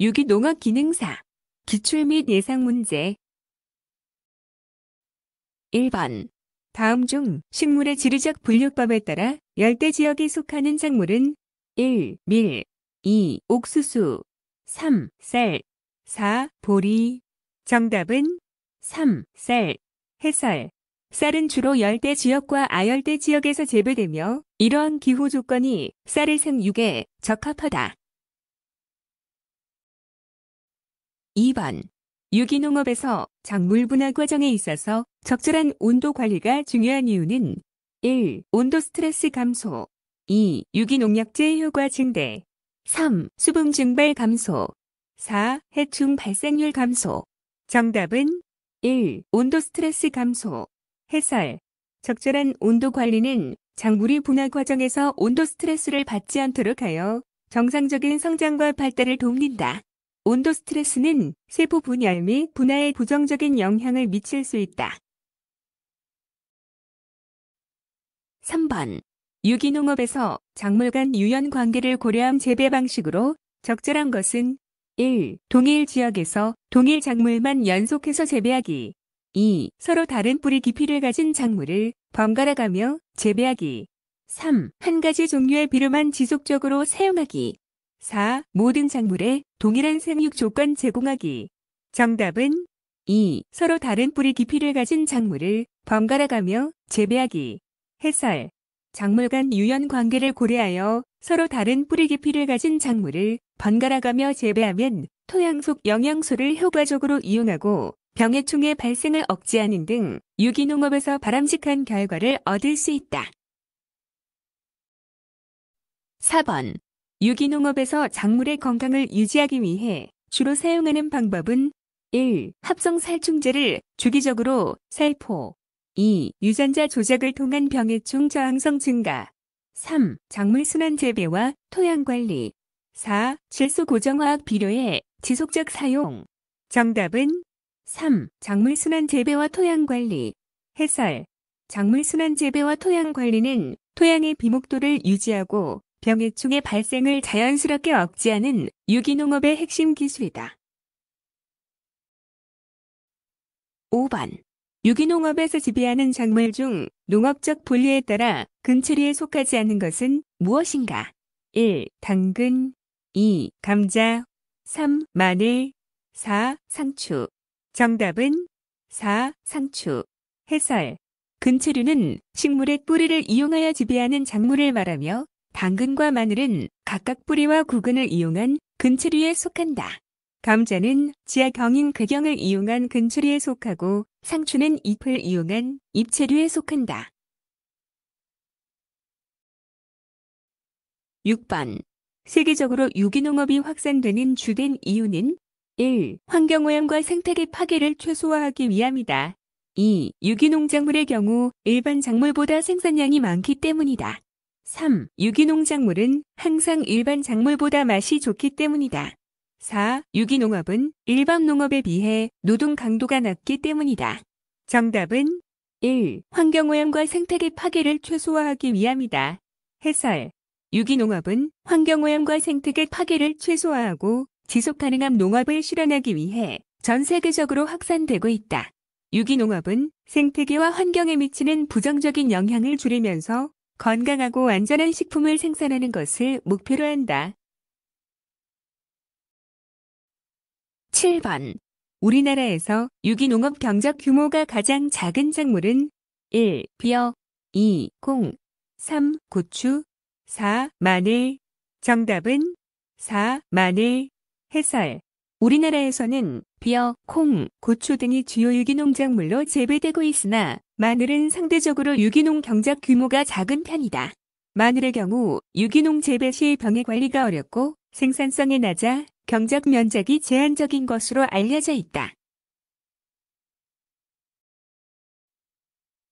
유기농업 기능사 기출 및 예상 문제 1번 다음 중 식물의 지리적 분류법에 따라 열대 지역에 속하는 작물은 1. 밀 2. 옥수수 3. 쌀 4. 보리 정답은 3. 쌀 해설 쌀은 주로 열대 지역과 아열대 지역에서 재배되며 이러한 기후 조건이 쌀을 생육에 적합하다. 2번 유기농업에서 작물 분화 과정에 있어서 적절한 온도 관리가 중요한 이유는 1. 온도 스트레스 감소 2. 유기농약제 효과 증대 3. 수분 증발 감소 4. 해충 발생률 감소 정답은 1. 온도 스트레스 감소 해설 적절한 온도 관리는 작물이 분화 과정에서 온도 스트레스를 받지 않도록 하여 정상적인 성장과 발달을 돕는다. 온도 스트레스는 세포 분열 및 분화에 부정적인 영향을 미칠 수 있다. 3번. 유기농업에서 작물 간 유연 관계를 고려한 재배 방식으로 적절한 것은 1. 동일 지역에서 동일 작물만 연속해서 재배하기 2. 서로 다른 뿌리 깊이를 가진 작물을 번갈아가며 재배하기 3. 한 가지 종류의 비료만 지속적으로 사용하기 4. 모든 작물에 동일한 생육 조건 제공하기. 정답은 2. 서로 다른 뿌리 깊이를 가진 작물을 번갈아가며 재배하기. 해설. 작물 간 유연 관계를 고려하여 서로 다른 뿌리 깊이를 가진 작물을 번갈아가며 재배하면 토양 속 영양소를 효과적으로 이용하고 병의총의 발생을 억제하는 등 유기농업에서 바람직한 결과를 얻을 수 있다. 4번 유기농업에서 작물의 건강을 유지하기 위해 주로 사용하는 방법은 1. 합성 살충제를 주기적으로 살포 2. 유전자 조작을 통한 병해충 저항성 증가 3. 작물 순환 재배와 토양 관리 4. 질소 고정화학 비료의 지속적 사용 정답은 3. 작물 순환 재배와 토양 관리 해설 작물 순환 재배와 토양 관리는 토양의 비목도를 유지하고 병해충의 발생을 자연스럽게 억제하는 유기농업의 핵심 기술이다. 5번. 유기농업에서 지배하는 작물 중 농업적 분류에 따라 근처리에 속하지 않는 것은 무엇인가? 1. 당근 2. 감자 3. 마늘 4. 상추 정답은 4. 상추 해설 근처류는 식물의 뿌리를 이용하여 지배하는 작물을 말하며 당근과 마늘은 각각 뿌리와 구근을 이용한 근추류에 속한다. 감자는 지하경인 궤경을 이용한 근추류에 속하고 상추는 잎을 이용한 잎채류에 속한다. 6번 세계적으로 유기농업이 확산되는 주된 이유는 1. 환경오염과 생태계 파괴를 최소화하기 위함이다. 2. 유기농작물의 경우 일반 작물보다 생산량이 많기 때문이다. 3. 유기농 작물은 항상 일반 작물보다 맛이 좋기 때문이다. 4. 유기농업은 일반 농업에 비해 노동 강도가 낮기 때문이다. 정답은 1. 환경오염과 생태계 파괴를 최소화하기 위함이다. 해설. 유기농업은 환경오염과 생태계 파괴를 최소화하고 지속가능한 농업을 실현하기 위해 전 세계적으로 확산되고 있다. 유기농업은 생태계와 환경에 미치는 부정적인 영향을 줄이면서 건강하고 안전한 식품을 생산하는 것을 목표로 한다. 7번 우리나라에서 유기농업 경적 규모가 가장 작은 작물은 1. 비어 2. 콩 3. 고추 4. 마늘 정답은 4. 마늘 해설 우리나라에서는 비어, 콩, 고추 등이 주요 유기농작물로 재배되고 있으나 마늘은 상대적으로 유기농 경작 규모가 작은 편이다. 마늘의 경우 유기농 재배 시 병의 관리가 어렵고 생산성이 낮아 경작 면적이 제한적인 것으로 알려져 있다.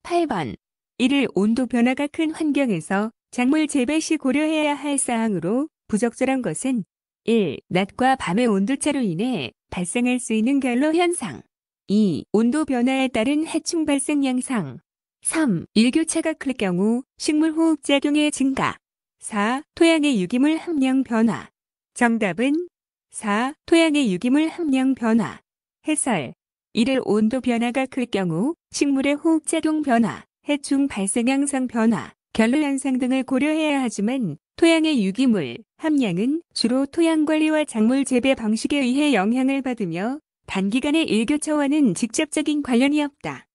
8번 이를 온도 변화가 큰 환경에서 작물 재배 시 고려해야 할 사항으로 부적절한 것은 1. 낮과 밤의 온도차로 인해 발생할 수 있는 결로 현상 2. 온도 변화에 따른 해충 발생 양상 3. 일교차가 클 경우 식물 호흡작용의 증가 4. 토양의 유기물 함량 변화 정답은 4. 토양의 유기물 함량 변화 해설 이를 온도 변화가 클 경우 식물의 호흡작용 변화, 해충 발생 양상 변화, 결로 현상 등을 고려해야 하지만 토양의 유기물, 함량은 주로 토양관리와 작물 재배 방식에 의해 영향을 받으며 단기간의 일교차와는 직접적인 관련이 없다.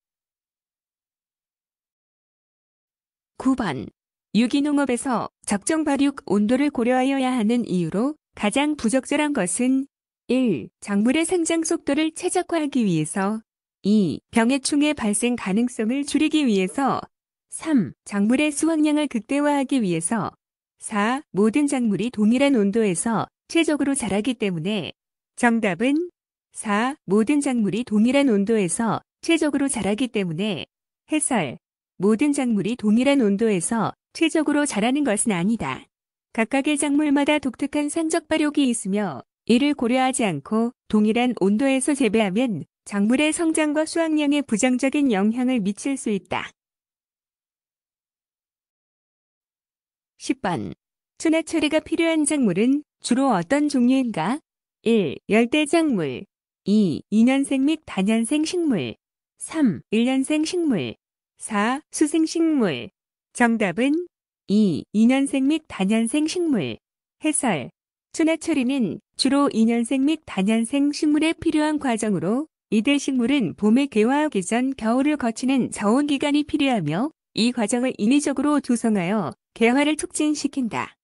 9번. 유기농업에서 적정 발육 온도를 고려하여야 하는 이유로 가장 부적절한 것은 1. 작물의 생장 속도를 최적화하기 위해서 2. 병해충의 발생 가능성을 줄이기 위해서 3. 작물의 수확량을 극대화하기 위해서 4. 모든 작물이 동일한 온도에서 최적으로 자라기 때문에 정답은 4. 모든 작물이 동일한 온도에서 최적으로 자라기 때문에 해설. 모든 작물이 동일한 온도에서 최적으로 자라는 것은 아니다. 각각의 작물마다 독특한 산적 발육이 있으며 이를 고려하지 않고 동일한 온도에서 재배하면 작물의 성장과 수확량에 부정적인 영향을 미칠 수 있다. 10번. 초나 처리가 필요한 작물은 주로 어떤 종류인가? 1. 열대 작물 2. 2년생 및 다년생 식물 3. 1년생 식물 4. 수생식물 정답은 2. 2년생 및 다년생 식물 해설 추나 처리는 주로 2년생 및 다년생 식물에 필요한 과정으로 이들 식물은 봄에 개화하기 전 겨울을 거치는 저온 기간이 필요하며 이 과정을 인위적으로 조성하여 개화를 촉진시킨다.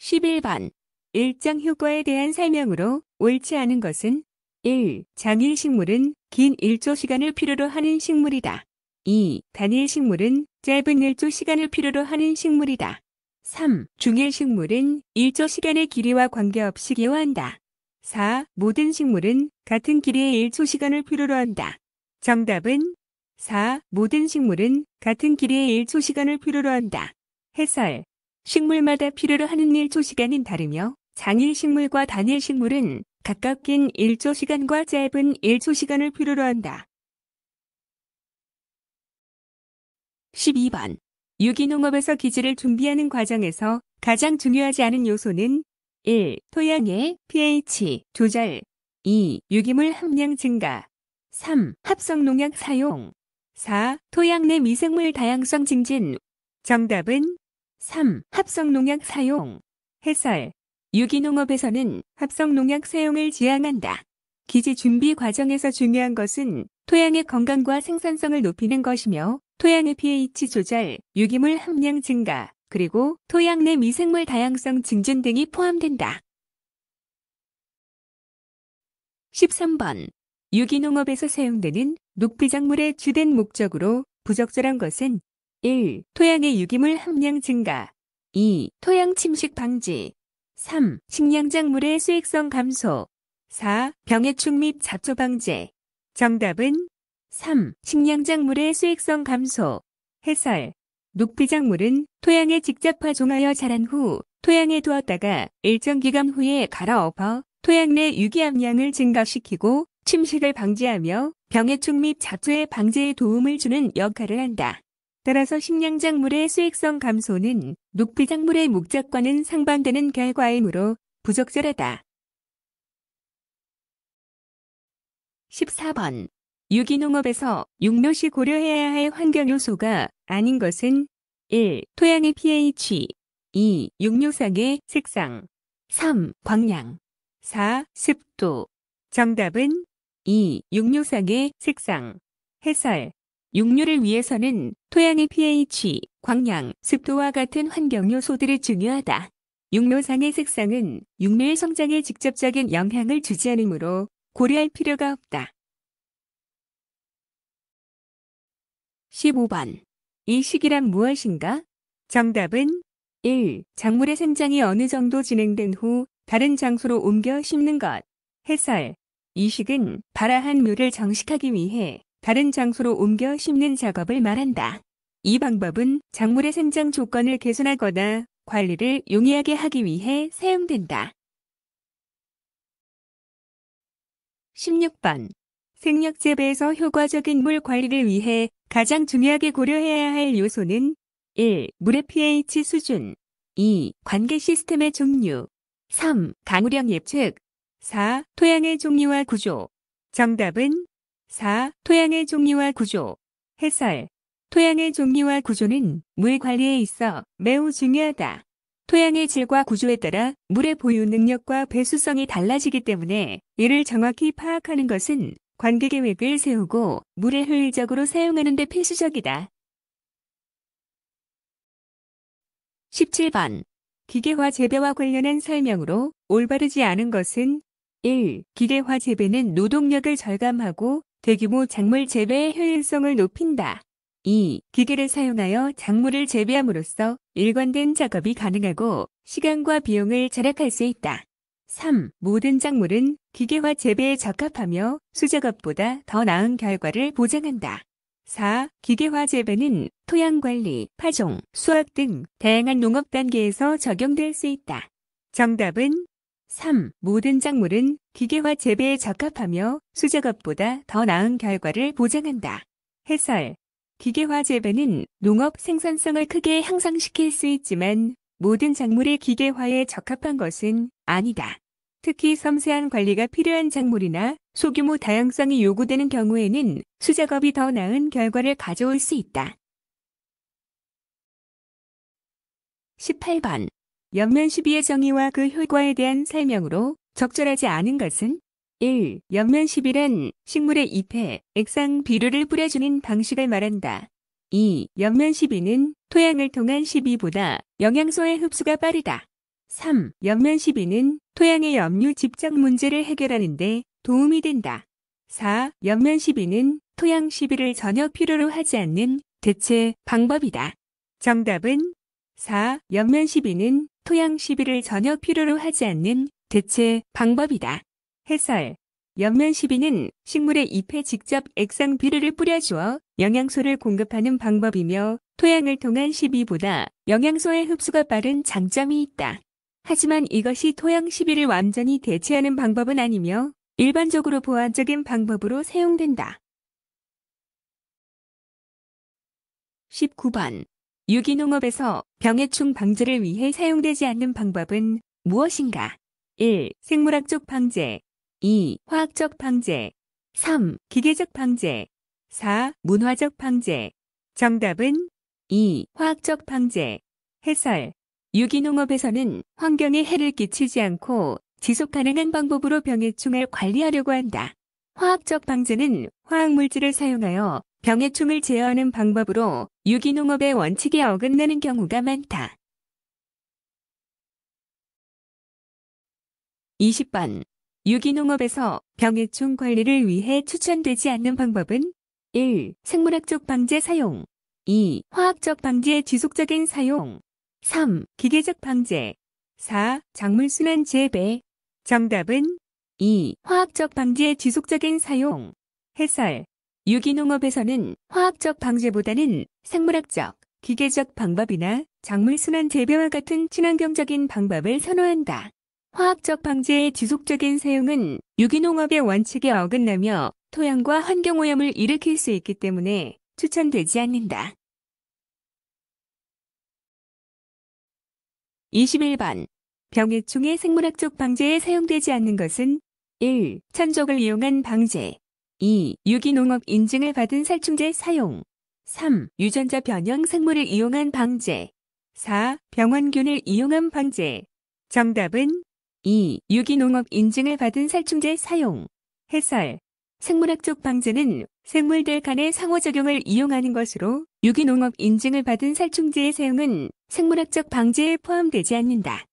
11번 일정 효과에 대한 설명으로 옳지 않은 것은 1. 장일 식물은 긴 일조 시간을 필요로 하는 식물이다. 2. 단일 식물은 짧은 일조 시간을 필요로 하는 식물이다. 3. 중일 식물은 일조 시간의 길이와 관계없이 기호한다 4. 모든 식물은 같은 길이의 일조 시간을 필요로 한다. 정답은 4. 모든 식물은 같은 길이의 일조 시간을 필요로 한다. 해설 식물마다 필요로 하는 일조 시간은 다르며 장일식물과 단일식물은 각각 긴1초시간과 짧은 1초시간을 필요로 한다. 12번 유기농업에서 기질을 준비하는 과정에서 가장 중요하지 않은 요소는 1. 토양의 pH 조절 2. 유기물 함량 증가 3. 합성 농약 사용 4. 토양 내 미생물 다양성 증진 정답은 3. 합성 농약 사용 해설 유기농업에서는 합성농약 사용을 지향한다. 기지 준비 과정에서 중요한 것은 토양의 건강과 생산성을 높이는 것이며 토양의 pH 조절, 유기물 함량 증가, 그리고 토양 내 미생물 다양성 증진 등이 포함된다. 13번 유기농업에서 사용되는 녹비작물의 주된 목적으로 부적절한 것은 1. 토양의 유기물 함량 증가 2. 토양 침식 방지 3. 식량작물의 수익성 감소 4. 병해충 및 잡초 방제 정답은 3. 식량작물의 수익성 감소 해설 녹비작물은 토양에 직접 파종하여 자란 후 토양에 두었다가 일정 기간 후에 갈아엎어 토양 내 유기함량을 증가시키고 침식을 방지하며 병해충 및 잡초의 방제에 도움을 주는 역할을 한다. 따라서 식량작물의 수익성 감소는 녹비작물의 목적과는 상반되는 결과이므로 부적절하다. 14번 유기농업에서 육묘시 고려해야 할 환경요소가 아닌 것은 1. 토양의 pH 2. 육묘상의 색상 3. 광량 4. 습도 정답은 2. 육묘상의 색상 해설 육류를 위해서는 토양의 pH, 광량, 습도와 같은 환경 요소들이 중요하다. 육묘상의 색상은 육묘의 성장에 직접적인 영향을 주지 않으므로 고려할 필요가 없다. 15번. 이 시기란 무엇인가? 정답은 1. 작물의 생장이 어느 정도 진행된 후 다른 장소로 옮겨 심는 것. 해설. 이식은 발아한 묘를 정식하기 위해 다른 장소로 옮겨 심는 작업을 말한다. 이 방법은 작물의 생장 조건을 개선하거나 관리를 용이하게 하기 위해 사용된다. 16번 생육 재배에서 효과적인 물 관리를 위해 가장 중요하게 고려해야 할 요소는 1. 물의 pH 수준 2. 관계 시스템의 종류 3. 강우량 예측 4. 토양의 종류와 구조 정답은 4. 토양의 종류와 구조 해설 토양의 종류와 구조는 물 관리에 있어 매우 중요하다. 토양의 질과 구조에 따라 물의 보유 능력과 배수성이 달라지기 때문에 이를 정확히 파악하는 것은 관계 계획을 세우고 물을 효율적으로 사용하는 데 필수적이다. 17번 기계화 재배와 관련한 설명으로 올바르지 않은 것은 1. 기계화 재배는 노동력을 절감하고 대규모 작물 재배의 효율성을 높인다. 2. 기계를 사용하여 작물을 재배함으로써 일관된 작업이 가능하고 시간과 비용을 절약할 수 있다. 3. 모든 작물은 기계화 재배에 적합하며 수작업보다 더 나은 결과를 보장한다. 4. 기계화 재배는 토양 관리, 파종, 수확 등 다양한 농업 단계에서 적용될 수 있다. 정답은 3. 모든 작물은 기계화 재배에 적합하며 수작업보다 더 나은 결과를 보장한다. 해설. 기계화 재배는 농업 생산성을 크게 향상시킬 수 있지만 모든 작물의 기계화에 적합한 것은 아니다. 특히 섬세한 관리가 필요한 작물이나 소규모 다양성이 요구되는 경우에는 수작업이 더 나은 결과를 가져올 수 있다. 18번 연면 시비의 정의와 그 효과에 대한 설명으로 적절하지 않은 것은 1. 연면 시비란 식물의 잎에 액상 비료를 뿌려주는 방식을 말한다. 2. 연면 시비는 토양을 통한 시비보다 영양소의 흡수가 빠르다. 3. 연면 시비는 토양의 염류 집착 문제를 해결하는 데 도움이 된다. 4. 연면 시비는 토양 시비를 전혀 필요로 하지 않는 대체 방법이다. 정답은 4. 연면 시비는 토양 시비를 전혀 필요로 하지 않는 대체 방법이다. 해설 옆면 시비는 식물의 잎에 직접 액상 비료를 뿌려주어 영양소를 공급하는 방법이며 토양을 통한 시비보다 영양소의 흡수가 빠른 장점이 있다. 하지만 이것이 토양 시비를 완전히 대체하는 방법은 아니며 일반적으로 보완적인 방법으로 사용된다. 19번 유기농업에서 병해충 방지를 위해 사용되지 않는 방법은 무엇인가? 1. 생물학적 방제 2. 화학적 방제 3. 기계적 방제 4. 문화적 방제 정답은 2. 화학적 방제 해설 유기농업에서는 환경에 해를 끼치지 않고 지속 가능한 방법으로 병해충을 관리하려고 한다. 화학적 방제는 화학물질을 사용하여 병해충을 제어하는 방법으로 유기농업의 원칙에 어긋나는 경우가 많다. 20번 유기농업에서 병해충 관리를 위해 추천되지 않는 방법은 1. 생물학적 방제 사용 2. 화학적 방제 지속적인 사용 3. 기계적 방제 4. 작물순환 재배 정답은 2. 화학적 방제 지속적인 사용 해설 유기농업에서는 화학적 방제보다는 생물학적, 기계적 방법이나 작물순환 재배와 같은 친환경적인 방법을 선호한다. 화학적 방제의 지속적인 사용은 유기농업의 원칙에 어긋나며 토양과 환경오염을 일으킬 수 있기 때문에 추천되지 않는다. 21번 병해충의 생물학적 방제에 사용되지 않는 것은 1. 천적을 이용한 방제 2. 유기농업 인증을 받은 살충제 사용 3. 유전자 변형 생물을 이용한 방제 4. 병원균을 이용한 방제 정답은 2. 유기농업 인증을 받은 살충제 사용 해설 생물학적 방제는 생물들 간의 상호작용을 이용하는 것으로 유기농업 인증을 받은 살충제의 사용은 생물학적 방제에 포함되지 않는다.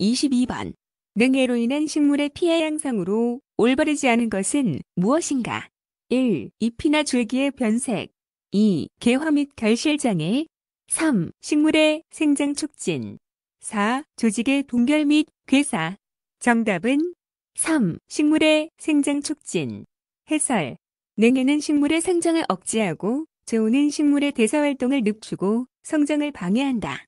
22번 능해로 인한 식물의 피해 양상으로 올바르지 않은 것은 무엇인가? 1. 잎이나 줄기의 변색 2. 개화 및 결실장애 3. 식물의 생장 촉진 4. 조직의 동결 및 괴사 정답은 3. 식물의 생장 촉진 해설 냉해는 식물의 성장을 억제하고 재우는 식물의 대사활동을 늦추고 성장을 방해한다.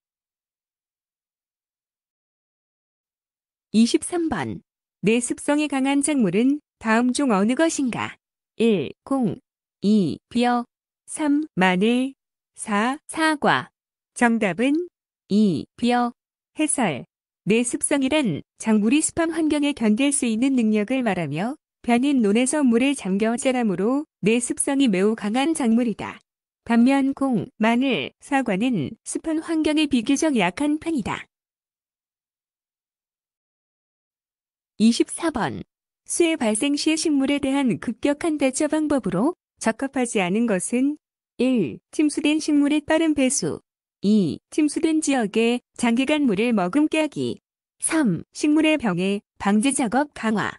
23번. 내 습성이 강한 작물은 다음 중 어느 것인가? 1. 콩 2. 벼 3. 마늘 4. 사과 정답은 2. 벼 해설 내 습성이란 작물이 습한 환경에 견딜 수 있는 능력을 말하며 변인 논에서 물을 잠겨 자라므로 내 습성이 매우 강한 작물이다. 반면 콩, 마늘, 사과는 습한 환경에 비교적 약한 편이다. 24번 수해 발생 시 식물에 대한 급격한 대처 방법으로 적합하지 않은 것은 1. 침수된 식물의 빠른 배수 2. 침수된 지역에 장기간 물을 머금게 하기 3. 식물의 병해 방제 작업 강화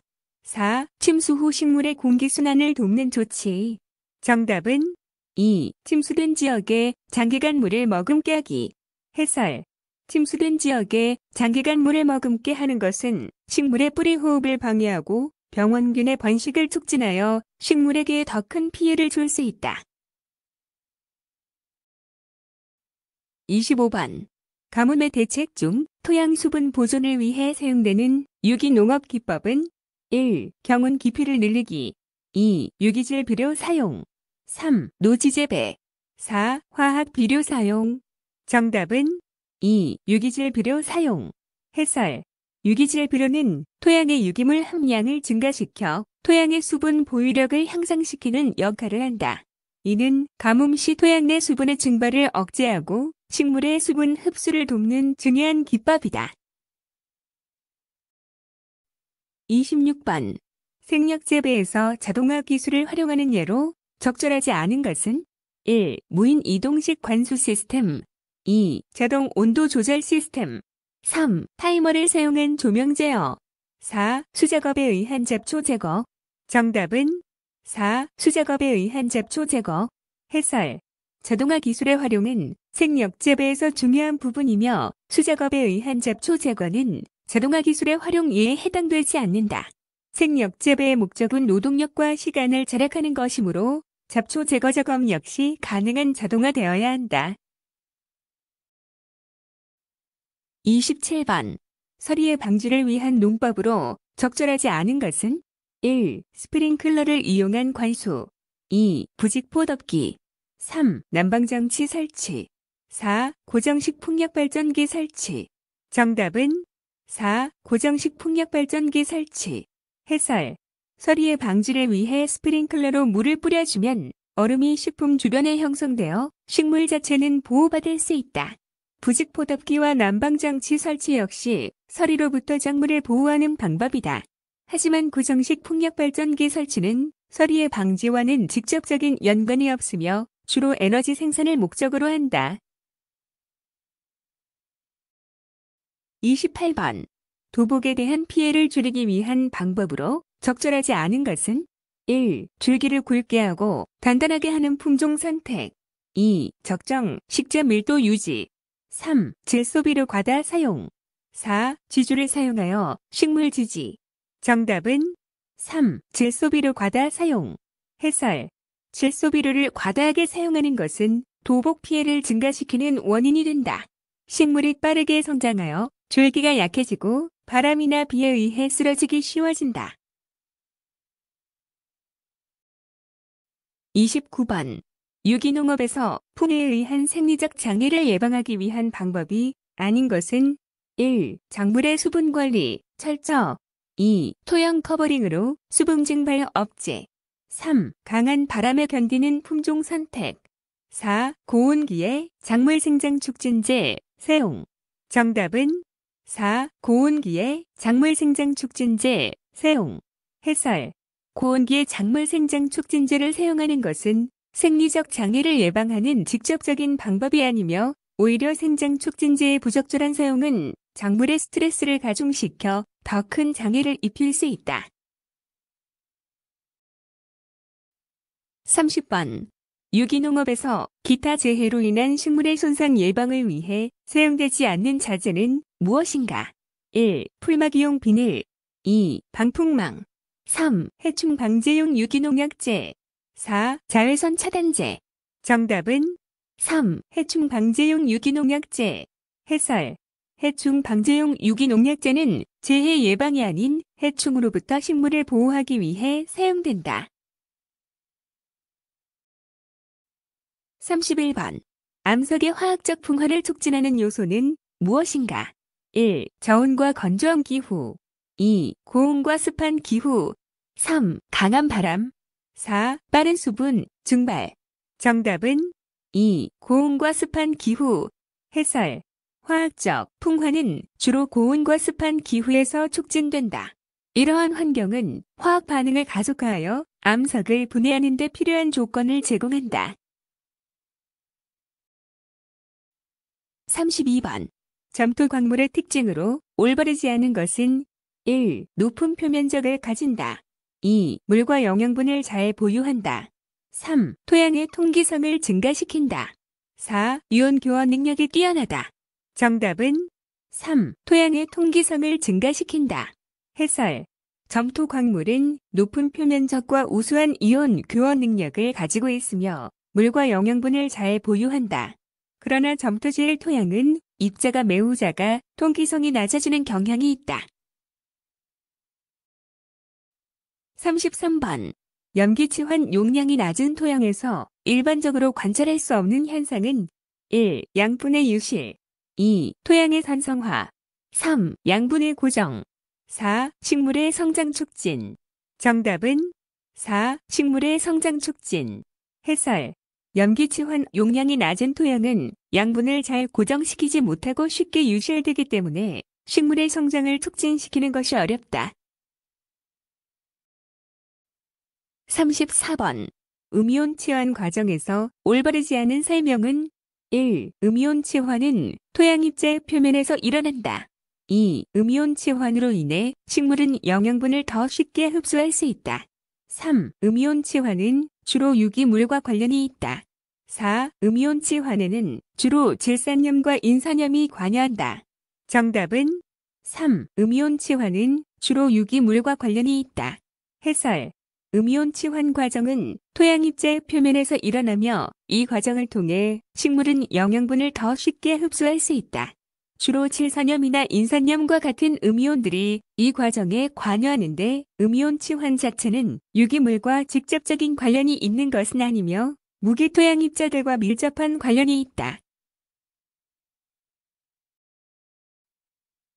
4. 침수 후 식물의 공기순환을 돕는 조치 정답은 2. 침수된 지역에 장기간 물을 머금게 하기 해설 침수된 지역에 장기간 물에 머금게 하는 것은 식물의 뿌리 호흡을 방해하고 병원균의 번식을 촉진하여 식물에게 더 큰 피해를 줄 수 있다. 25번 가뭄의 대책 중 토양 수분 보존을 위해 사용되는 유기농업 기법은 1. 경운 깊이를 늘리기 2. 유기질 비료 사용 3. 노지 재배 4. 화학 비료 사용 정답은 2. 유기질 비료 사용 해설 유기질 비료는 토양의 유기물 함량을 증가시켜 토양의 수분 보유력을 향상시키는 역할을 한다. 이는 가뭄 시 토양 내 수분의 증발을 억제하고 식물의 수분 흡수를 돕는 중요한 기법이다. 26번 생력 재배에서 자동화 기술을 활용하는 예로 적절하지 않은 것은 1. 무인 이동식 관수 시스템 2. 자동 온도 조절 시스템 3. 타이머를 사용한 조명 제어 4. 수작업에 의한 잡초 제거 정답은 4. 수작업에 의한 잡초 제거 해설 자동화 기술의 활용은 생력 재배에서 중요한 부분이며 수작업에 의한 잡초 제거는 자동화 기술의 활용 이에 해당되지 않는다. 생력 재배의 목적은 노동력과 시간을 절약하는 것이므로 잡초 제거 작업 역시 가능한 자동화되어야 한다. 27번. 서리의 방지를 위한 농법으로 적절하지 않은 것은 1. 스프링클러를 이용한 관수 2. 부직포 덮기 3. 난방장치 설치 4. 고정식 풍력발전기 설치 정답은 4. 고정식 풍력발전기 설치 해설 서리의 방지를 위해 스프링클러로 물을 뿌려주면 얼음이 식품 주변에 형성되어 식물 자체는 보호받을 수 있다. 부직 포덮기와 난방장치 설치 역시 서리로부터 작물을 보호하는 방법이다. 하지만 구정식 풍력발전기 설치는 서리의 방지와는 직접적인 연관이 없으며 주로 에너지 생산을 목적으로 한다. 28번 도복에 대한 피해를 줄이기 위한 방법으로 적절하지 않은 것은 1. 줄기를 굵게 하고 단단하게 하는 품종 선택 2. 적정 식재 밀도 유지 3. 질소비료 과다 사용 4. 지주를 사용하여 식물 지지 정답은 3. 질소비료 과다 사용 해설 질소비료를 과다하게 사용하는 것은 도복 피해를 증가시키는 원인이 된다. 식물이 빠르게 성장하여 줄기가 약해지고 바람이나 비에 의해 쓰러지기 쉬워진다. 29번 유기농업에서 품에 의한 생리적 장애를 예방하기 위한 방법이 아닌 것은 1. 작물의 수분 관리, 철저 2. 토양 커버링으로 수분 증발 억제 3. 강한 바람에 견디는 품종 선택 4. 고온기에 작물 생장 촉진제 세용 정답은 4. 고온기에 작물 생장 촉진제 세용 해설 고온기의 작물 생장 촉진제를 사용하는 것은 생리적 장애를 예방하는 직접적인 방법이 아니며 오히려 생장 촉진제의 부적절한 사용은 작물의 스트레스를 가중시켜 더 큰 장애를 입힐 수 있다. 30번. 유기농업에서 기타 재해로 인한 식물의 손상 예방을 위해 사용되지 않는 자재는 무엇인가? 1. 풀막이용 비닐 2. 방풍망 3. 해충 방제용 유기농약제 4. 자외선 차단제. 정답은 3. 해충 방제용 유기농약제. 해설. 해충 방제용 유기농약제는 재해 예방이 아닌 해충으로부터 식물을 보호하기 위해 사용된다. 31번. 암석의 화학적 풍화를 촉진하는 요소는 무엇인가? 1. 저온과 건조한 기후. 2. 고온과 습한 기후. 3. 강한 바람. 4. 빠른 수분, 증발. 정답은 2. 고온과 습한 기후. 해설. 화학적 풍화는 주로 고온과 습한 기후에서 촉진된다. 이러한 환경은 화학 반응을 가속화하여 암석을 분해하는 데 필요한 조건을 제공한다. 32번. 점토 광물의 특징으로 올바르지 않은 것은 1. 높은 표면적을 가진다. 2. 물과 영양분을 잘 보유한다. 3. 토양의 통기성을 증가시킨다. 4. 이온 교환 능력이 뛰어나다. 정답은 3. 토양의 통기성을 증가시킨다. 해설. 점토 광물은 높은 표면적과 우수한 이온 교환 능력을 가지고 있으며 물과 영양분을 잘 보유한다. 그러나 점토질 토양은 입자가 매우 작아 통기성이 낮아지는 경향이 있다. 33번 염기치환 용량이 낮은 토양에서 일반적으로 관찰할 수 없는 현상은 1. 양분의 유실 2. 토양의 산성화 3. 양분의 고정 4. 식물의 성장 촉진 정답은 4. 식물의 성장 촉진 해설 염기치환 용량이 낮은 토양은 양분을 잘 고정시키지 못하고 쉽게 유실되기 때문에 식물의 성장을 촉진시키는 것이 어렵다. 34번 음이온 치환 과정에서 올바르지 않은 설명은 1. 음이온 치환은 토양입체 표면에서 일어난다. 2. 음이온 치환으로 인해 식물은 영양분을 더 쉽게 흡수할 수 있다. 3. 음이온 치환은 주로 유기물과 관련이 있다. 4. 음이온 치환에는 주로 질산염과 인산염이 관여한다. 정답은 3. 음이온 치환은 주로 유기물과 관련이 있다. 해설 음이온 치환 과정은 토양입자의 표면에서 일어나며 이 과정을 통해 식물은 영양분을 더 쉽게 흡수할 수 있다. 주로 칠산염이나 인산염과 같은 음이온들이 이 과정에 관여하는데 음이온 치환 자체는 유기물과 직접적인 관련이 있는 것은 아니며 무기토양 입자들과 밀접한 관련이 있다.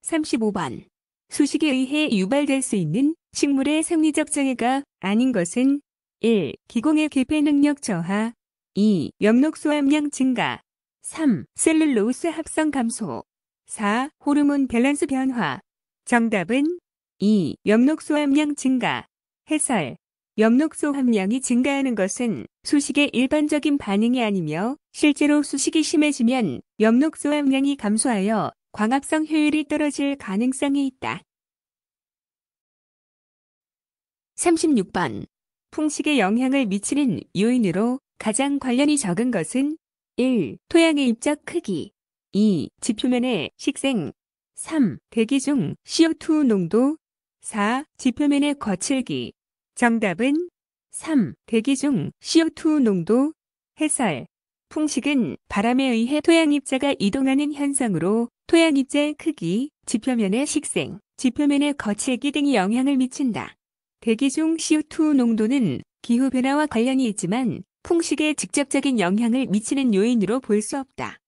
35번 수식에 의해 유발될 수 있는 식물의 생리적 장애가 아닌 것은 1. 기공의 개폐 능력 저하 2. 염록소 함량 증가 3. 셀룰로스 합성 감소 4. 호르몬 밸런스 변화 정답은 2. 염록소 함량 증가 해설 염록소 함량이 증가하는 것은 수식의 일반적인 반응이 아니며 실제로 수식이 심해지면 염록소 함량이 감소하여 광합성 효율이 떨어질 가능성이 있다. 36번. 풍식에 영향을 미치는 요인으로 가장 관련이 적은 것은 1. 토양의 입적 크기 2. 지표면의 식생 3. 대기 중 CO2 농도 4. 지표면의 거칠기 정답은 3. 대기 중 CO2 농도 해설 풍식은 바람에 의해 토양 입자가 이동하는 현상으로 토양 입자의 크기, 지표면의 식생, 지표면의 거칠기 등이 영향을 미친다. 대기 중 CO2 농도는 기후변화와 관련이 있지만 풍식에 직접적인 영향을 미치는 요인으로 볼 수 없다.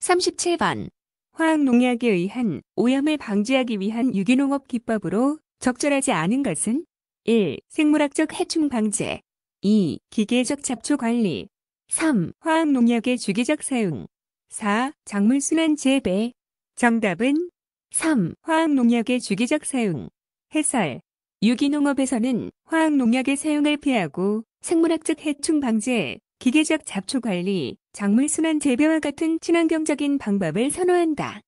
37번 화학농약에 의한 오염을 방지하기 위한 유기농업 기법으로 적절하지 않은 것은 1. 생물학적 해충 방제 2. 기계적 잡초 관리 3. 화학농약의 주기적 사용 4. 작물순환 재배 정답은 3. 화학농약의 주기적 사용 해설 유기농업에서는 화학농약의 사용을 피하고 생물학적 해충 방제, 기계적 잡초 관리, 작물 순환 재배와 같은 친환경적인 방법을 선호한다.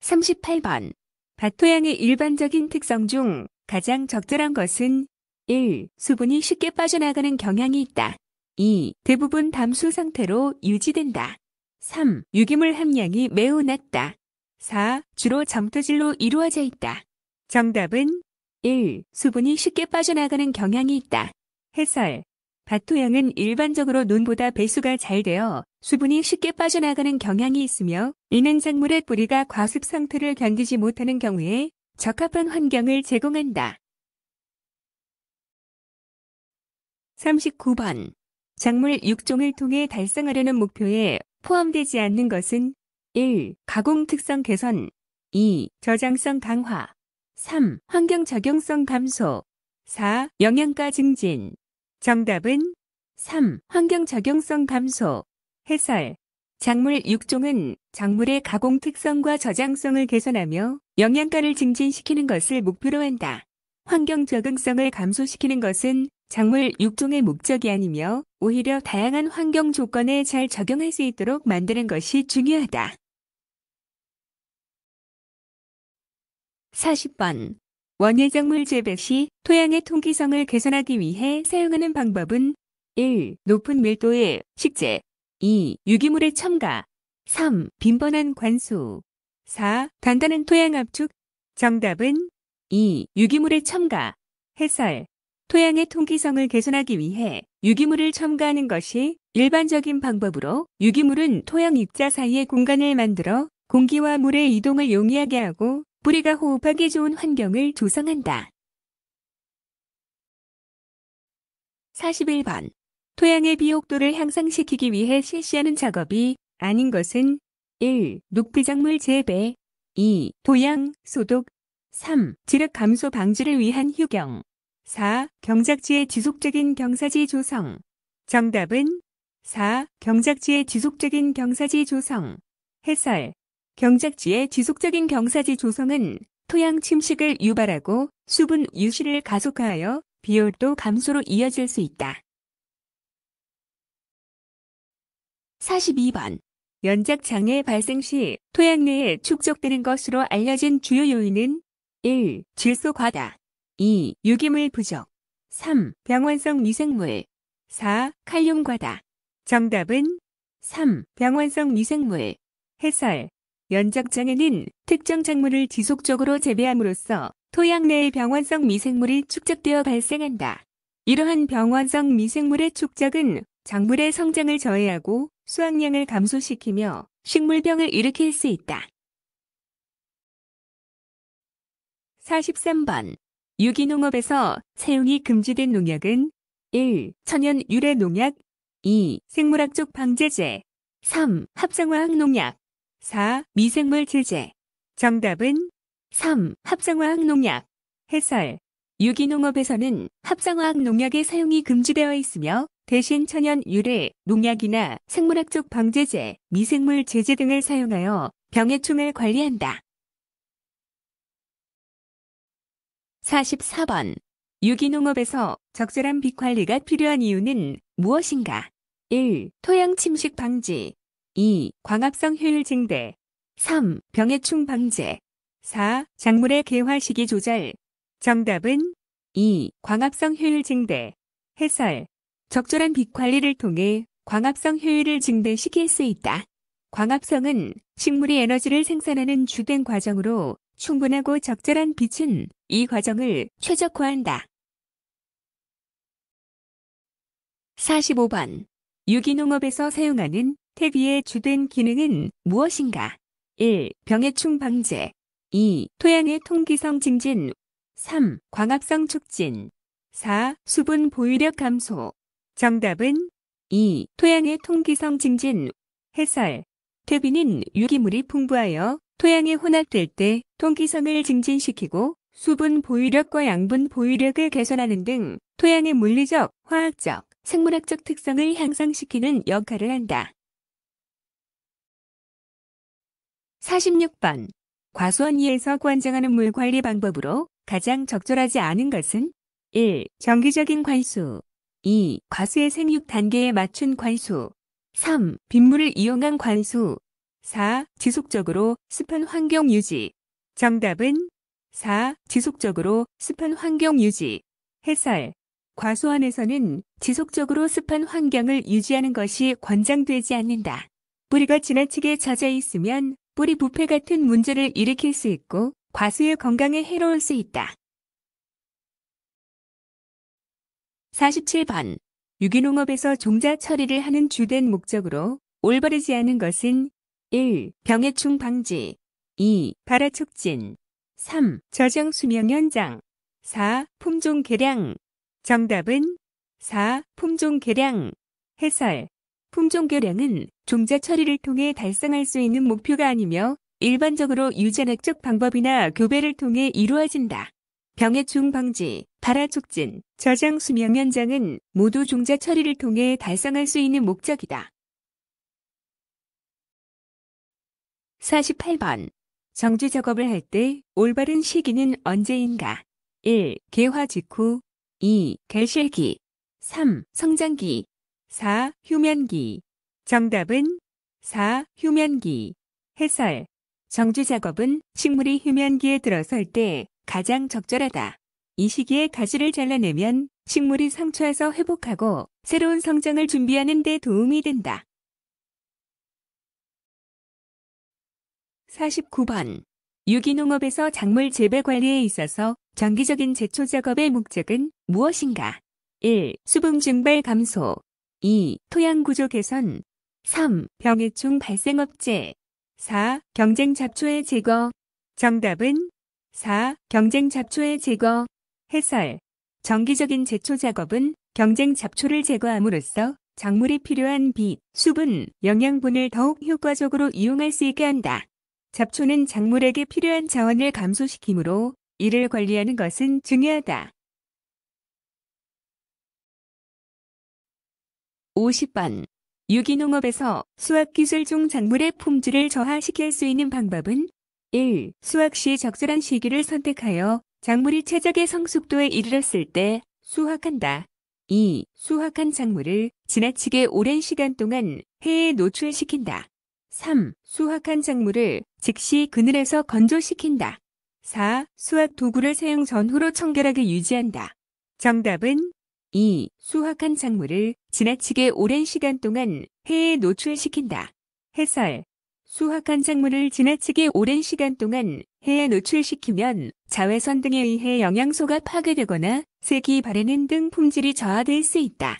38번 밭토양의 일반적인 특성 중 가장 적절한 것은 1. 수분이 쉽게 빠져나가는 경향이 있다. 2. 대부분 담수 상태로 유지된다. 3. 유기물 함량이 매우 낮다. 4. 주로 점토질로 이루어져 있다. 정답은 1. 수분이 쉽게 빠져나가는 경향이 있다. 해설. 밭토양은 일반적으로 눈보다 배수가 잘 되어 수분이 쉽게 빠져나가는 경향이 있으며 이는 작물의 뿌리가 과습 상태를 견디지 못하는 경우에 적합한 환경을 제공한다. 39번. 작물 6종을 통해 달성하려는 목표에 포함되지 않는 것은 1. 가공 특성 개선 2. 저장성 강화 3. 환경 적용성 감소 4. 영양가 증진 정답은 3. 환경 적용성 감소 해설 작물 6종은 작물의 가공 특성과 저장성을 개선하며 영양가를 증진시키는 것을 목표로 한다. 환경 적응성을 감소시키는 것은 작물 육종의 목적이 아니며 오히려 다양한 환경 조건에 잘 적용할 수 있도록 만드는 것이 중요하다. 40번. 원예작물 재배 시 토양의 통기성을 개선하기 위해 사용하는 방법은 1. 높은 밀도의 식재 2. 유기물의 첨가 3. 빈번한 관수 4. 단단한 토양 압축 정답은 2. 유기물의 첨가 해설 토양의 통기성을 개선하기 위해 유기물을 첨가하는 것이 일반적인 방법으로 유기물은 토양 입자 사이에 공간을 만들어 공기와 물의 이동을 용이하게 하고 뿌리가 호흡하기 좋은 환경을 조성한다. 41번 토양의 비옥도를 향상시키기 위해 실시하는 작업이 아닌 것은 1. 녹비작물 재배 2. 토양 소독 3. 지력 감소 방지를 위한 휴경 4. 경작지의 지속적인 경사지 조성. 정답은 4. 경작지의 지속적인 경사지 조성. 해설. 경작지의 지속적인 경사지 조성은 토양 침식을 유발하고 수분 유실을 가속화하여 비율도 감소로 이어질 수 있다. 42번. 연작장애 발생 시 토양 내에 축적되는 것으로 알려진 주요 요인은 1. 질소 과다 2. 유기물 부족 3. 병원성 미생물 4. 칼륨 과다 정답은 3. 병원성 미생물 해설 연적장애는 특정 작물을 지속적으로 재배함으로써 토양 내의 병원성 미생물이 축적되어 발생한다. 이러한 병원성 미생물의 축적은 작물의 성장을 저해하고 수확량을 감소시키며 식물병을 일으킬 수 있다. 43번 유기농업에서 사용이 금지된 농약은 1. 천연 유래 농약 2. 생물학적 방제제 3. 합성화학 농약 4. 미생물 제제 정답은 3. 합성화학 농약 해설 유기농업에서는 합성화학 농약의 사용이 금지되어 있으며 대신 천연 유래, 농약이나 생물학적 방제제, 미생물 제제 등을 사용하여 병해충을 관리한다. 44번 유기농업에서 적절한 빛관리가 필요한 이유는 무엇인가? 1. 토양 침식 방지 2. 광합성 효율 증대 3. 병해충 방제 4. 작물의 개화 시기 조절 정답은 2. 광합성 효율 증대 해설 적절한 빛 관리를 통해 광합성 효율을 증대시킬 수 있다. 광합성은 식물이 에너지를 생산하는 주된 과정으로 충분하고 적절한 빛은 이 과정을 최적화한다. 45번 유기농업에서 사용하는 퇴비의 주된 기능은 무엇인가? 1. 병해충 방제 2. 토양의 통기성 증진 3. 광합성 촉진 4. 수분 보유력 감소 정답은 2. 토양의 통기성 증진 해설 퇴비는 유기물이 풍부하여 토양이 혼합될 때 통기성을 증진시키고 수분 보유력과 양분 보유력을 개선하는 등 토양의 물리적, 화학적, 생물학적 특성을 향상시키는 역할을 한다. 46번 과수원이에서 관장하는 물 관리 방법으로 가장 적절하지 않은 것은 1. 정기적인 관수 2. 과수의 생육 단계에 맞춘 관수 3. 빗물을 이용한 관수 4. 지속적으로 습한 환경 유지. 정답은 4. 지속적으로 습한 환경 유지. 해설. 과수원에서는 지속적으로 습한 환경을 유지하는 것이 권장되지 않는다. 뿌리가 지나치게 젖어 있으면 뿌리 부패 같은 문제를 일으킬 수 있고 과수의 건강에 해로울 수 있다. 47번. 유기농업에서 종자 처리를 하는 주된 목적으로 올바르지 않은 것은 1. 병해충 방지 2. 발화 촉진 3. 저장 수명 연장 4. 품종 개량 정답은 4. 품종 개량 해설 품종 개량은 종자 처리를 통해 달성할 수 있는 목표가 아니며 일반적으로 유전학적 방법이나 교배를 통해 이루어진다. 병해충 방지, 발화 촉진, 저장 수명 연장은 모두 종자 처리를 통해 달성할 수 있는 목적이다. 48번. 정주 작업을 할 때 올바른 시기는 언제인가? 1. 개화 직후 2. 결실기 3. 성장기 4. 휴면기 정답은 4. 휴면기 해설 정주 작업은 식물이 휴면기에 들어설 때 가장 적절하다. 이 시기에 가지를 잘라내면 식물이 상처에서 회복하고 새로운 성장을 준비하는 데 도움이 된다. 49번 유기농업에서 작물 재배 관리에 있어서 정기적인 제초 작업의 목적은 무엇인가? 1. 수분 증발 감소 2. 토양 구조 개선 3. 병해충 발생 억제 4. 경쟁 잡초의 제거 정답은 4. 경쟁 잡초의 제거 해설 정기적인 제초 작업은 경쟁 잡초를 제거함으로써 작물이 필요한 빛, 수분, 영양분을 더욱 효과적으로 이용할 수 있게 한다. 잡초는 작물에게 필요한 자원을 감소시키므로 이를 관리하는 것은 중요하다. 50번. 유기농업에서 수확기술 중 작물의 품질을 저하시킬 수 있는 방법은 1. 수확 시 적절한 시기를 선택하여 작물이 최적의 성숙도에 이르렀을 때 수확한다. 2. 수확한 작물을 지나치게 오랜 시간 동안 해에 노출시킨다. 3. 수확한 작물을 즉시 그늘에서 건조시킨다. 4. 수확 도구를 사용 전후로 청결하게 유지한다. 정답은 2. 수확한 작물을 지나치게 오랜 시간 동안 해에 노출시킨다. 해설. 수확한 작물을 지나치게 오랜 시간 동안 해에 노출시키면 자외선 등에 의해 영양소가 파괴되거나 색이 바래는 등 품질이 저하될 수 있다.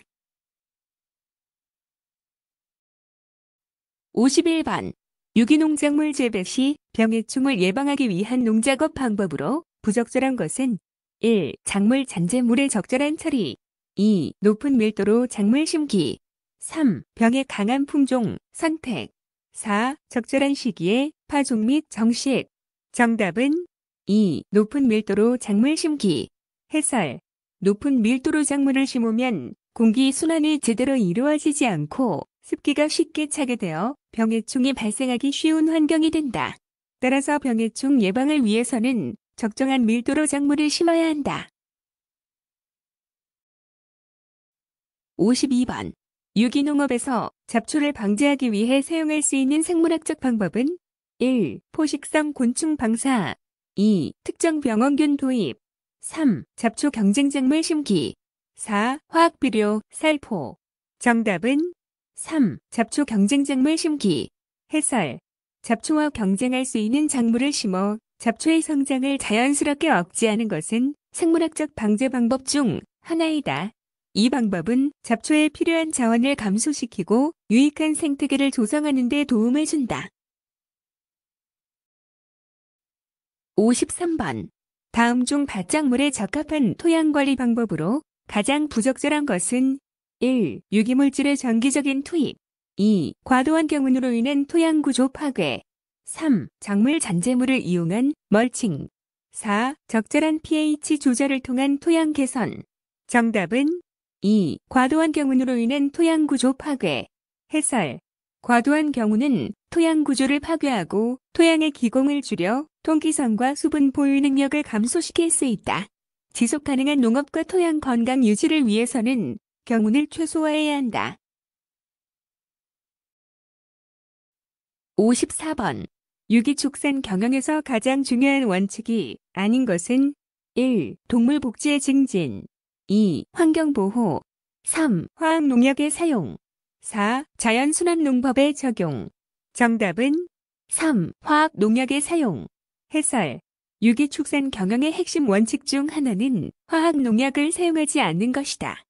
5 1일반 유기농작물 재배 시 병해충을 예방하기 위한 농작업 방법으로 부적절한 것은 1. 작물 잔재물의 적절한 처리 2. 높은 밀도로 작물 심기 3. 병의 강한 품종 선택 4. 적절한 시기에 파종 및 정식 정답은 2. 높은 밀도로 작물 심기 해설 높은 밀도로 작물을 심으면 공기 순환이 제대로 이루어지지 않고 습기가 쉽게 차게 되어 병해충이 발생하기 쉬운 환경이 된다. 따라서 병해충 예방을 위해서는 적정한 밀도로 작물을 심어야 한다. 52번 유기농업에서 잡초를 방지하기 위해 사용할 수 있는 생물학적 방법은 1. 포식성 곤충 방사 2. 특정 병원균 도입 3. 잡초 경쟁작물 심기 4. 화학비료, 살포 정답은 3. 잡초 경쟁작물 심기 해설 잡초와 경쟁할 수 있는 작물을 심어 잡초의 성장을 자연스럽게 억제하는 것은 생물학적 방제 방법 중 하나이다. 이 방법은 잡초에 필요한 자원을 감소시키고 유익한 생태계를 조성하는 데 도움을 준다. 53번 다음 중밭작물에 적합한 토양 관리 방법으로 가장 부적절한 것은 1. 유기물질의 정기적인 투입 2. 과도한 경운으로 인한 토양 구조 파괴 3. 작물 잔재물을 이용한 멀칭 4. 적절한 pH 조절을 통한 토양 개선 정답은 2. 과도한 경운으로 인한 토양 구조 파괴 해설 과도한 경우는 토양 구조를 파괴하고 토양의 기공을 줄여 통기성과 수분 보유 능력을 감소시킬 수 있다. 지속 가능한 농업과 토양 건강 유지를 위해서는 경운을 최소화해야 한다. 54번 유기축산 경영에서 가장 중요한 원칙이 아닌 것은 1. 동물복지의 증진 2. 환경보호 3. 화학농약의 사용 4. 자연순환농법의 적용 정답은 3. 화학농약의 사용 해설 유기축산 경영의 핵심 원칙 중 하나는 화학농약을 사용하지 않는 것이다.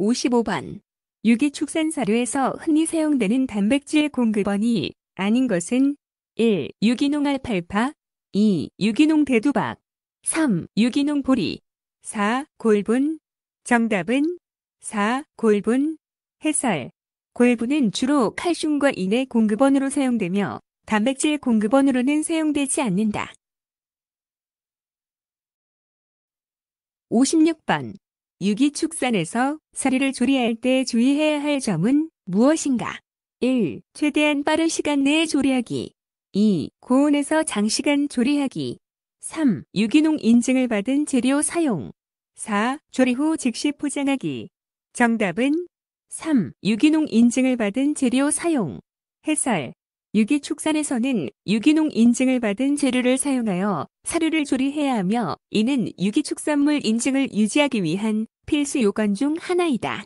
55번. 유기축산사료에서 흔히 사용되는 단백질 공급원이 아닌 것은 1. 유기농 알팔파 2. 유기농 대두박 3. 유기농 보리 4. 골분 정답은 4. 골분 해설 골분은 주로 칼슘과 인의 공급원으로 사용되며 단백질 공급원으로는 사용되지 않는다. 56번 유기축산에서 사료를 조리할 때 주의해야 할 점은 무엇인가? 1. 최대한 빠른 시간 내에 조리하기. 2. 고온에서 장시간 조리하기. 3. 유기농 인증을 받은 재료 사용. 4. 조리 후 즉시 포장하기. 정답은 3. 유기농 인증을 받은 재료 사용. 해설. 유기축산에서는 유기농 인증을 받은 재료를 사용하여 사료를 조리해야 하며 이는 유기축산물 인증을 유지하기 위한 필수 요건 중 하나이다.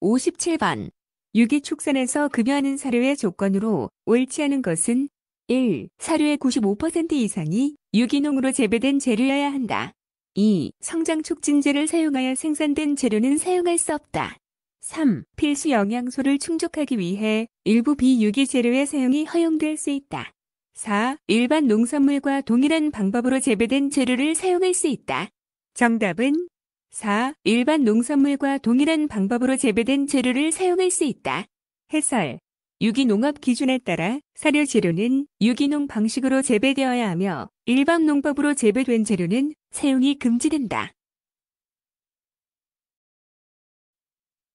57번 유기축산에서 급여하는 사료의 조건으로 옳지 않은 것은 1. 사료의 95% 이상이 유기농으로 재배된 재료여야 한다. 2. 성장 촉진제를 사용하여 생산된 재료는 사용할 수 없다. 3. 필수 영양소를 충족하기 위해 일부 비유기 재료의 사용이 허용될 수 있다. 4. 일반 농산물과 동일한 방법으로 재배된 재료를 사용할 수 있다. 정답은 4. 일반 농산물과 동일한 방법으로 재배된 재료를 사용할 수 있다. 해설. 유기농업 기준에 따라 사료 재료는 유기농 방식으로 재배되어야 하며 일반 농법으로 재배된 재료는 사용이 금지된다.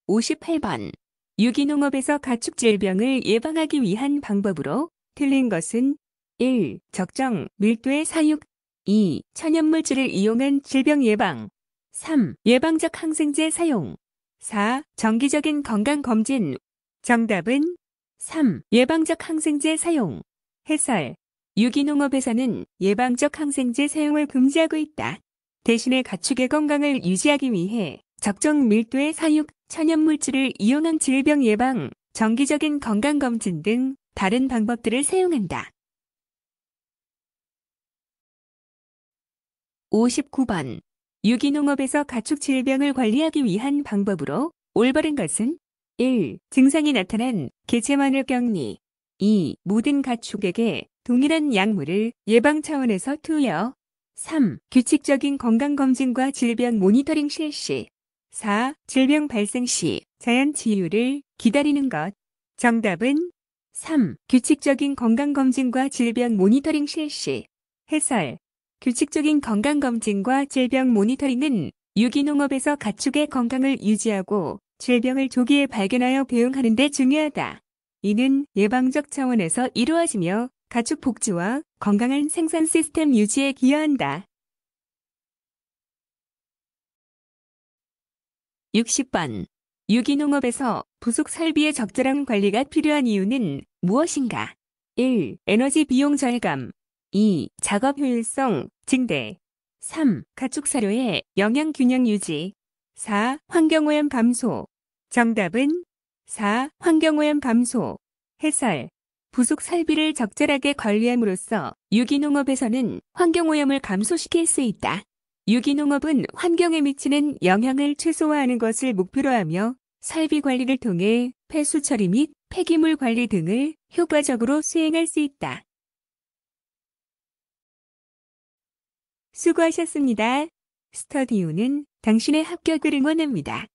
58번. 유기농업에서 가축 질병을 예방하기 위한 방법으로 틀린 것은 1. 적정 밀도의 사육 2. 천연물질을 이용한 질병 예방 3. 예방적 항생제 사용 4. 정기적인 건강검진 정답은 3. 예방적 항생제 사용 해설 유기농업에서는 예방적 항생제 사용을 금지하고 있다. 대신에 가축의 건강을 유지하기 위해 적정 밀도의 사육, 천연물질을 이용한 질병 예방, 정기적인 건강검진 등 다른 방법들을 사용한다. 59번. 유기농업에서 가축 질병을 관리하기 위한 방법으로 올바른 것은 1. 증상이 나타난 개체만을 격리 2. 모든 가축에게 동일한 약물을 예방 차원에서 투여 3. 규칙적인 건강검진과 질병 모니터링 실시 4. 질병 발생 시 자연 치유를 기다리는 것. 정답은 3. 규칙적인 건강검진과 질병 모니터링 실시. 해설. 규칙적인 건강검진과 질병 모니터링은 유기농업에서 가축의 건강을 유지하고 질병을 조기에 발견하여 대응하는 데 중요하다. 이는 예방적 차원에서 이루어지며 가축 복지와 건강한 생산 시스템 유지에 기여한다. 60번. 유기농업에서 부속 설비의 적절한 관리가 필요한 이유는 무엇인가? 1. 에너지 비용 절감. 2. 작업 효율성 증대. 3. 가축 사료의 영양 균형 유지. 4. 환경오염 감소. 정답은 4. 환경오염 감소. 해설. 부속 설비를 적절하게 관리함으로써 유기농업에서는 환경오염을 감소시킬 수 있다. 유기농업은 환경에 미치는 영향을 최소화하는 것을 목표로 하며 설비 관리를 통해 폐수 처리 및 폐기물 관리 등을 효과적으로 수행할 수 있다. 수고하셨습니다. 스터디오는 당신의 합격을 응원합니다.